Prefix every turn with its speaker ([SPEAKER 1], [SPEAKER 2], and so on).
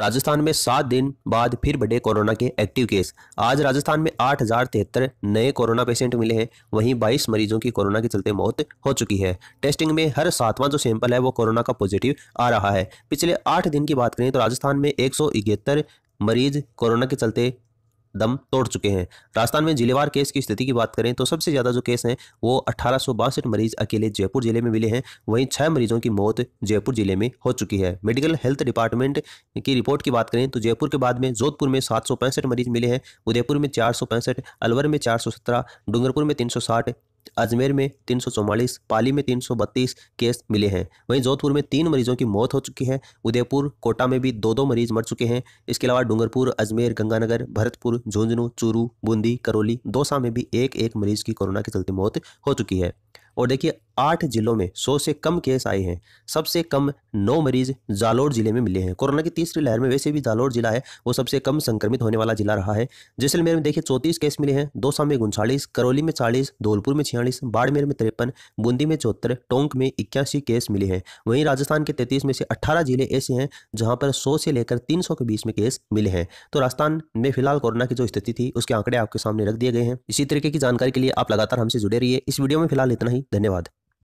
[SPEAKER 1] राजस्थान में सात दिन बाद फिर बढ़े कोरोना के एक्टिव केस आज राजस्थान में आठ हजार तिहत्तर नए कोरोना पेशेंट मिले हैं वहीं बाईस मरीजों की कोरोना के चलते मौत हो चुकी है टेस्टिंग में हर सातवां जो सैंपल है वो कोरोना का पॉजिटिव आ रहा है पिछले आठ दिन की बात करें तो राजस्थान में एक मरीज कोरोना के चलते दम तोड़ चुके हैं राजस्थान में जिलेवार केस की स्थिति की बात करें तो सबसे ज़्यादा जो केस हैं वो अठारह मरीज अकेले जयपुर जिले में मिले हैं वहीं छह मरीजों की मौत जयपुर जिले में हो चुकी है मेडिकल हेल्थ डिपार्टमेंट की रिपोर्ट की बात करें तो जयपुर के बाद में जोधपुर में सात मरीज मिले हैं उदयपुर में चार अलवर में चार डूंगरपुर में तीन अजमेर में तीन पाली में तीन केस मिले हैं वहीं जोधपुर में तीन मरीजों की मौत हो चुकी है उदयपुर कोटा में भी दो दो मरीज मर चुके हैं इसके अलावा डूंगरपुर अजमेर गंगानगर भरतपुर झुंझुनू चूरू बूंदी करौली दौसा में भी एक एक मरीज की कोरोना के चलते मौत हो चुकी है और देखिए आठ जिलों में सौ से कम केस आए हैं सबसे कम नौ मरीज जालोर जिले में मिले हैं कोरोना की तीसरी लहर में वैसे भी जालोर जिला है वो सबसे कम संक्रमित होने वाला जिला रहा है जैसलमेर में देखिए चौंतीस केस मिले हैं दौसा में उनचालीस करौली में चालीस धौलपुर में छियालीस बाड़मेर में तिरपन बूंदी में चौहत्तर टोंक में इक्यासी केस मिले हैं वहीं राजस्थान के तैतीस में से अट्ठारह जिले ऐसे हैं जहाँ पर सौ से लेकर तीन के बीच में केस मिले हैं तो राजस्थान में फिलहाल कोरोना की जो स्थिति थी उसके आंकड़े आपके सामने रख दिए गए हैं इसी तरीके की जानकारी के लिए आप लगातार हमसे जुड़े रहिए इस वीडियो में फिलहाल इतना ही धन्यवाद